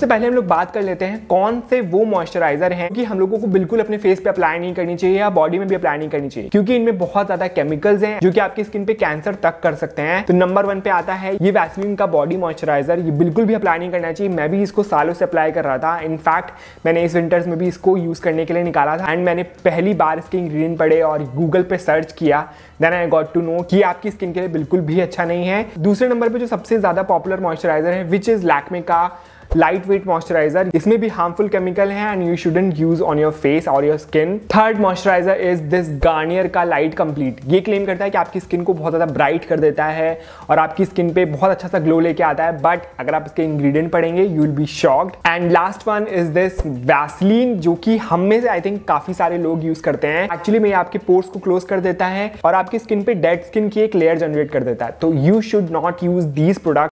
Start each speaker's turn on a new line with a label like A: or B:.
A: सबसे पहले हम लोग बात कर लेते हैं कौन से वो मॉइस्चराइजर हैं कि हम लोगों को बिल्कुल अपने फेस पे अप्लाई नहीं करनी चाहिए या बॉडी में भी अप्लाई नहीं करनी चाहिए क्योंकि इनमें बहुत ज्यादा केमिकल्स हैं जो कि आपकी स्किन पे कैंसर तक कर सकते हैं तो नंबर वन पे आता है ये वैसलिन का बॉडी मॉइस्चराइजर ये बिल्कुल भी अप्लाई नहीं करना चाहिए मैं भी इसको सालों से अप्लाई कर रहा था इनफैक्ट मैंने इस विंटर्स में भी इसको यूज करने के लिए निकाला था एंड मैंने पहली बार इसके इंग्रीडियंट पढ़े और गूगल पे सर्च किया then I got to know कि आपकी स्किन के लिए बिल्कुल भी अच्छा नहीं है दूसरे नंबर पर जो सबसे ज्यादा पॉपुलर मॉइस्चराइजर है विच इज लैकमे का लाइट वेट मॉइस्चराइजर इसमें भी हार्मफुल केमिकल है and you shouldn't use on your face और your skin third moisturiser is this Garnier का लाइट कंप्लीट ये क्लेम करता है कि आपकी स्किन को बहुत ज़्यादा ब्राइट कर देता है और आपकी स्किन पे बहुत अच्छा सा ग्लो लेके आता है बट अगर आप इसके इंग्रीडियंट पढ़ेंगे you will be shocked and last one is this Vaseline जो कि हम में से आई थिंक काफी सारे लोग यूज करते हैं एक्चुअली मैं आपके पोर्स को क्लोज कर देता है और आपकी स्किन पे डेड स्किन की एक लेयर जनरेट कर देता है तो you should not use these product